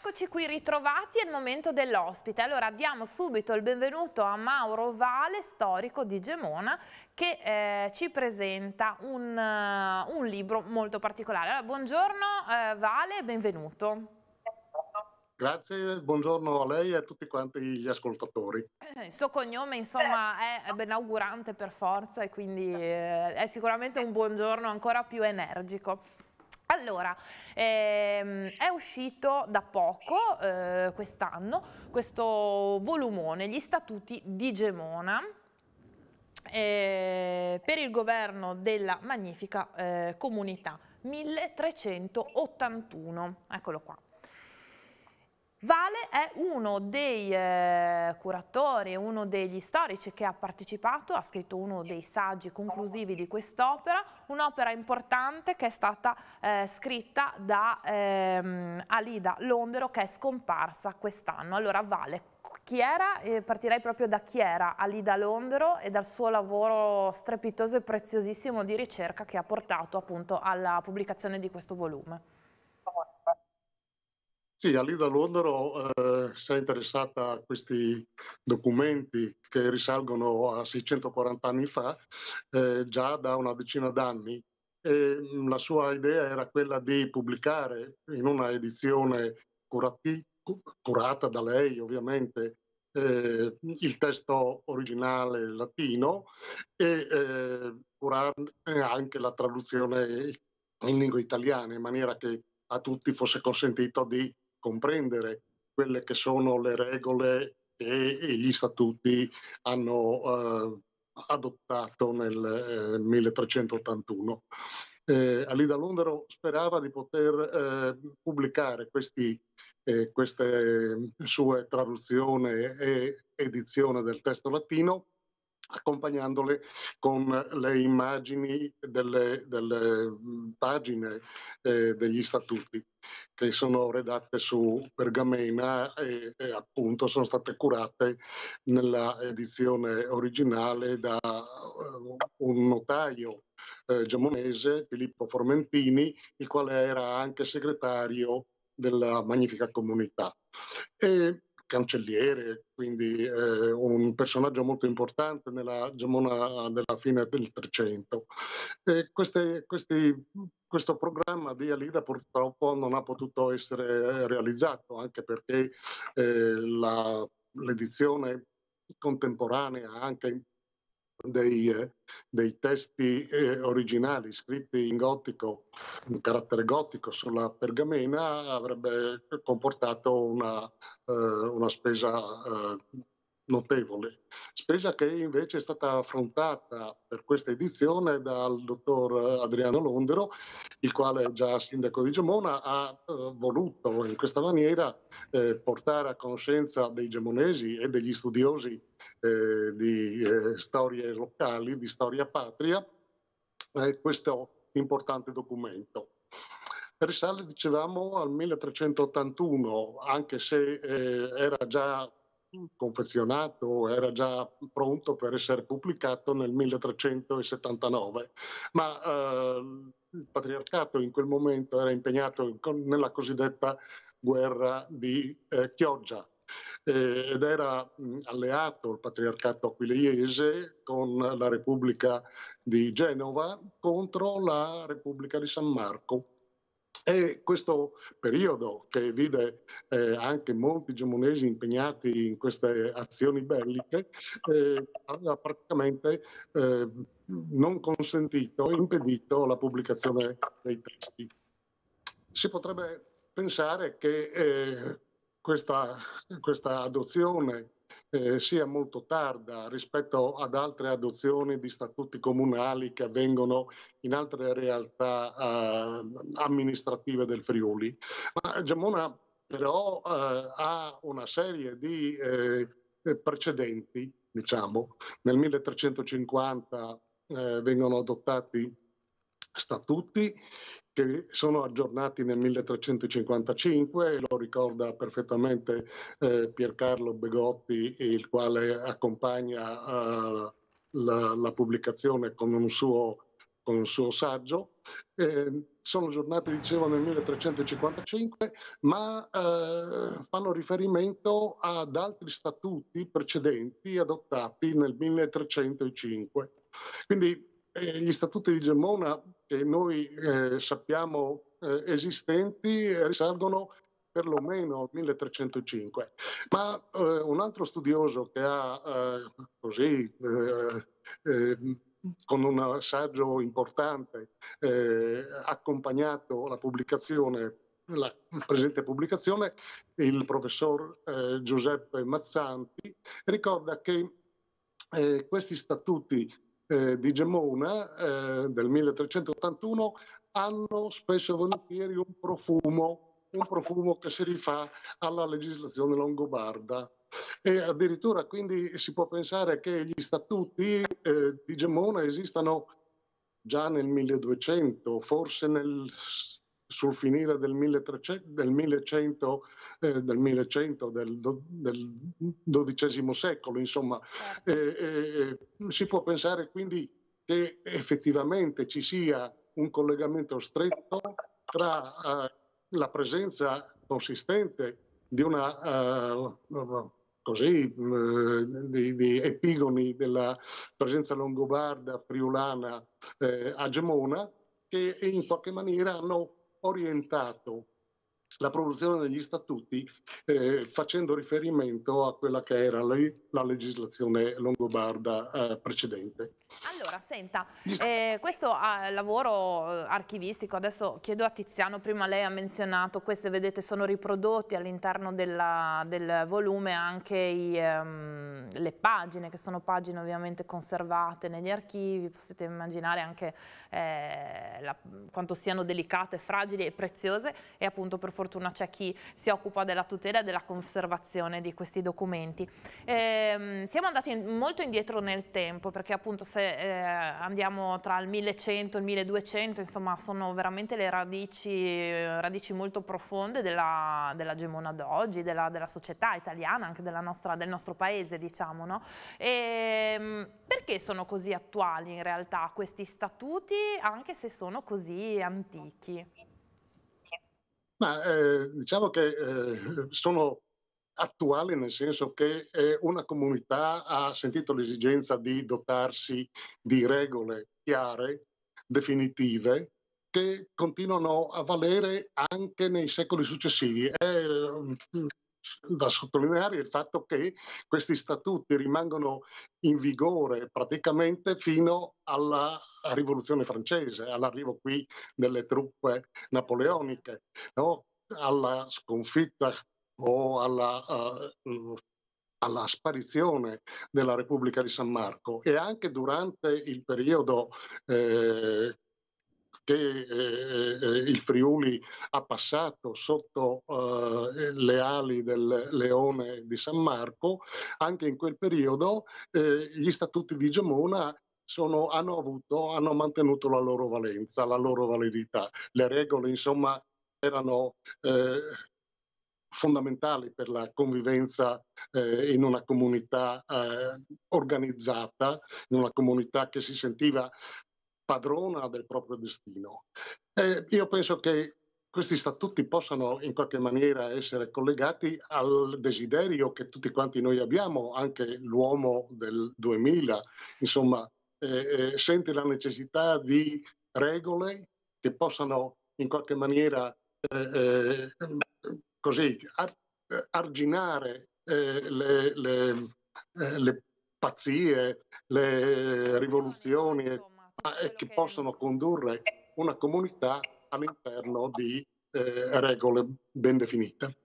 Eccoci qui ritrovati, è il momento dell'ospite. Allora diamo subito il benvenuto a Mauro Vale, storico di Gemona, che eh, ci presenta un, uh, un, libro molto particolare. Allora, buongiorno eh, Vale, benvenuto. Grazie, buongiorno a lei e a tutti quanti gli ascoltatori. Eh, il suo cognome insomma è benaugurante per forza e quindi eh, è sicuramente un buongiorno ancora più energico. Allora, ehm, è uscito da poco, eh, quest'anno, questo volumone, gli statuti di Gemona, eh, per il governo della magnifica eh, comunità, 1381, eccolo qua. Vale è uno dei eh, curatori, uno degli storici che ha partecipato, ha scritto uno dei saggi conclusivi di quest'opera, un'opera importante che è stata eh, scritta da ehm, Alida Londero che è scomparsa quest'anno. Allora Vale, chi era? Eh, partirei proprio da chi era Alida Londero e dal suo lavoro strepitoso e preziosissimo di ricerca che ha portato appunto alla pubblicazione di questo volume. Sì, Alida Londero eh, si è interessata a questi documenti che risalgono a 640 anni fa, eh, già da una decina d'anni. E mm, la sua idea era quella di pubblicare in una edizione curati, curata da lei ovviamente eh, il testo originale latino e eh, curare anche la traduzione in lingua italiana in maniera che a tutti fosse consentito di comprendere quelle che sono le regole che gli statuti hanno eh, adottato nel eh, 1381. Eh, Alida Londero sperava di poter eh, pubblicare questi, eh, queste sue traduzioni e edizione del testo latino accompagnandole con le immagini delle, delle pagine eh, degli statuti che sono redatte su pergamena e, e, appunto sono state curate nella edizione originale da uh, un notaio eh, giamonese, Filippo Formentini, il quale era anche segretario della magnifica comunità. E cancelliere, quindi eh, un personaggio molto importante nella Gemona della fine del Trecento. questo programma di Alida purtroppo non ha potuto essere realizzato, anche perché eh, la, l'edizione contemporanea, anche dei, eh, dei testi eh, originali scritti in gotico, in carattere gotico sulla pergamena, avrebbe comportato una, eh, una spesa eh, notevole, spesa che invece è stata affrontata per questa edizione dal dottor Adriano Londero, il quale già sindaco di Gemona ha eh, voluto in questa maniera eh, portare a conoscenza dei gemonesi e degli studiosi eh, di eh, storie locali, di storia patria, eh, questo importante documento risale, dicevamo, al 1381, anche se eh, era già confezionato, era già pronto per essere pubblicato nel 1379, ma eh, il patriarcato in quel momento era impegnato con, nella cosiddetta guerra di eh, Chioggia eh, ed era mh, mm, alleato il patriarcato aquileiese con la Repubblica di Genova contro la Repubblica di San Marco e questo periodo che vide eh, anche molti gemonesi impegnati in queste azioni belliche eh, aveva praticamente eh, non consentito, impedito la pubblicazione dei testi. Si potrebbe pensare che eh, questa, questa adozione eh, sia molto tarda rispetto ad altre adozioni di statuti comunali che avvengono in altre realtà eh, amministrative del Friuli. Ma Gemona però eh, ha una serie di eh, precedenti, diciamo. Nel 1350 eh, vengono adottati statuti che sono aggiornati nel 1355, lo ricorda perfettamente eh, Piercarlo Begotti, il quale accompagna eh, la, la, pubblicazione con un suo, con un suo saggio. Eh, sono aggiornati, dicevo, nel 1355, ma eh, fanno riferimento ad altri statuti precedenti adottati nel 1305. Quindi eh, gli statuti di Gemona che noi eh, sappiamo eh, esistenti eh, risalgono perlomeno al 1305. Ma eh, un altro studioso che ha eh, così eh, con un saggio importante accompagnato la pubblicazione la presente pubblicazione, il professor Giuseppe Mazzanti ricorda che questi statuti eh, di Gemona eh, del 1381 hanno spesso e volentieri un profumo, un profumo che si rifà alla legislazione longobarda. E addirittura quindi si può pensare che gli statuti eh, di Gemona esistano già nel 1200, forse nel sul finire del 1300, del 1100, eh, del, 1100 del, do, del, XII secolo, insomma. Certo. Eh, eh, si può pensare quindi che effettivamente ci sia un collegamento stretto tra eh, la presenza consistente di una uh, così uh, di, di, epigoni della presenza longobarda, friulana, eh, Gemona, che in qualche maniera hanno orientato la produzione degli statuti eh, facendo riferimento a quella che era la legislazione longobarda eh, precedente. Allora, senta, eh, questo ah, lavoro archivistico, adesso chiedo a Tiziano, prima lei ha menzionato, queste vedete sono riprodotti all'interno del volume anche i, ehm, le pagine, che sono pagine ovviamente conservate negli archivi, potete immaginare anche eh, la, quanto siano delicate, fragili e preziose e appunto per fortuna c'è chi si occupa della tutela e della conservazione di questi documenti. Eh, siamo andati in, molto indietro nel tempo perché appunto se se eh, andiamo tra il 1100 e il 1200, insomma sono veramente le radici, eh, radici molto profonde della, della Gemona d'oggi, della, della, società italiana, anche nostra, del nostro paese diciamo. No? E, ehm, perché sono così attuali in realtà questi statuti anche se sono così antichi? Ma eh, diciamo che eh, sono attuale nel senso che eh, una comunità ha sentito l'esigenza di dotarsi di regole chiare, definitive, che continuano a valere anche nei secoli successivi. È mm, mm, da sottolineare il fatto che questi statuti rimangono in vigore praticamente fino alla rivoluzione francese, all'arrivo qui delle truppe napoleoniche, no? alla sconfitta o alla, uh, alla, sparizione della Repubblica di San Marco e anche durante il periodo eh, che eh, eh, il Friuli ha passato sotto eh, le ali del leone di San Marco, anche in quel periodo eh, gli statuti di Gemona sono, hanno, avuto, hanno mantenuto la loro valenza, la loro validità. Le regole, insomma, erano eh, fondamentali per la convivenza eh, in una comunità eh, organizzata, in una comunità che si sentiva padrona del proprio destino. Eh, io penso che questi statuti possano in qualche maniera essere collegati al desiderio che tutti quanti noi abbiamo, anche l'uomo del 2000, insomma, eh, eh, sente la necessità di regole che possano in qualche maniera eh, eh, così, ar- arginare eh, le, le, eh, le, pazzie, le rivoluzioni eh, che possono condurre una comunità all'interno di eh, regole ben definite.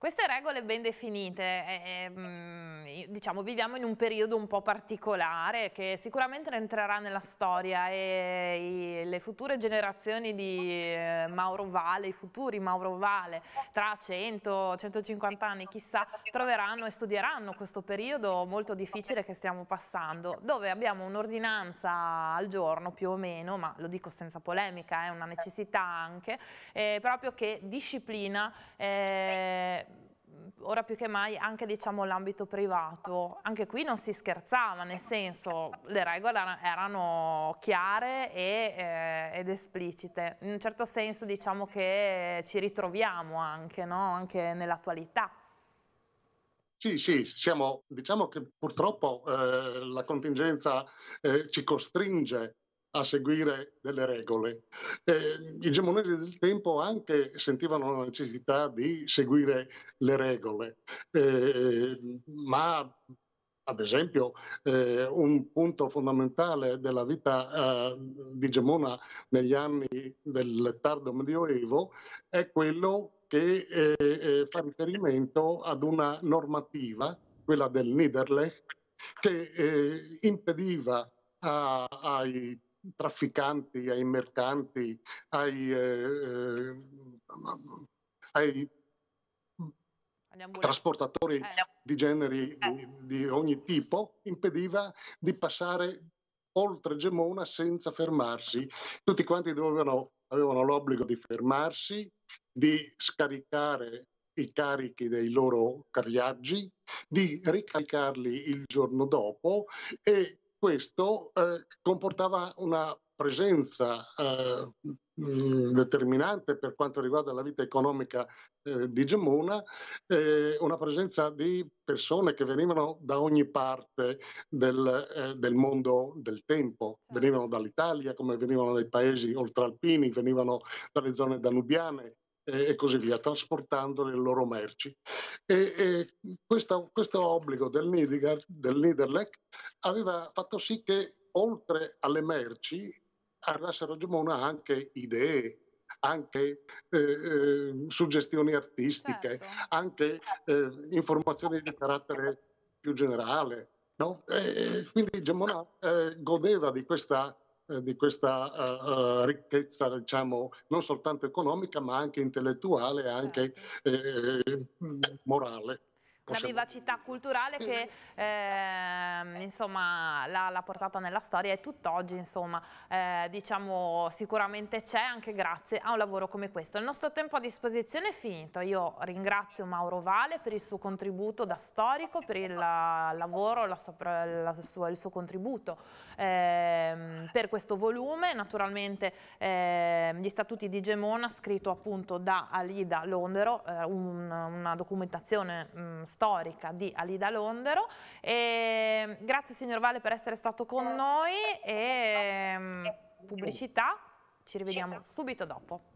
Queste regole ben definite, eh, ehm, diciamo viviamo in un periodo un po' particolare che sicuramente entrerà nella storia e, e le future generazioni di eh, Mauro Vale, i futuri Mauro Vale tra 100, 150 anni chissà, troveranno e studieranno questo periodo molto difficile che stiamo passando, dove abbiamo un'ordinanza al giorno più o meno, ma lo dico senza polemica, è una necessità anche, eh, proprio che disciplina eh, ora più che mai anche diciamo, l'ambito privato, anche qui non si scherzava, nel senso le regole erano chiare e, eh, ed esplicite, in un certo senso diciamo che ci ritroviamo anche, no? anche nell'attualità. Sì, sì, siamo, diciamo che purtroppo eh, la contingenza eh, ci costringe a seguire delle regole. Eh, I gemonesi del tempo anche sentivano la necessità di seguire le regole, eh, ma ad esempio eh, un punto fondamentale della vita eh, di Gemona negli anni del tardo medioevo è quello che eh, eh, fa riferimento ad una normativa, quella del Niederlech, che impediva a, ai trafficanti, ai mercanti, ai, eh, eh ai trasportatori eh. di generi eh. di, di ogni tipo, impediva di passare oltre Gemona senza fermarsi. Tutti quanti dovevano, avevano l'obbligo di fermarsi, di scaricare i carichi dei loro carriaggi, di ricaricarli il giorno dopo e questo eh, comportava una presenza eh, mm, determinante per quanto riguarda la vita economica eh, di Gemona, eh, una presenza di persone che venivano da ogni parte del, eh, del mondo del tempo, certo. venivano dall'Italia come venivano dai paesi oltralpini, venivano dalle zone danubiane, e così via, trasportando le loro merci. E, e questo, questo, obbligo del, Nidiger, del Niederlech aveva fatto sì che oltre alle merci arrivassero a Gemona anche idee, anche eh, eh suggestioni artistiche, certo. anche eh, informazioni di carattere più generale. No? E, quindi Gemona eh, godeva di questa eh, di questa eh, eh, ricchezza, diciamo, non soltanto economica, ma anche intellettuale e anche certo. eh, morale possiamo... vivacità culturale che eh, insomma l'ha portata nella storia e tutt'oggi insomma eh, diciamo sicuramente c'è anche grazie a un lavoro come questo. Il nostro tempo a disposizione è finito, io ringrazio Mauro Vale per il suo contributo da storico, per il eh, lavoro, la sua, la sua, il suo contributo eh, per questo volume, naturalmente ehm, gli statuti di Gemona scritto appunto da Alida Londero, eh, un, una documentazione mh, mm, storica di Alida Londero. E, ehm, grazie signor Vale per essere stato con noi e ehm, pubblicità, ci rivediamo subito dopo.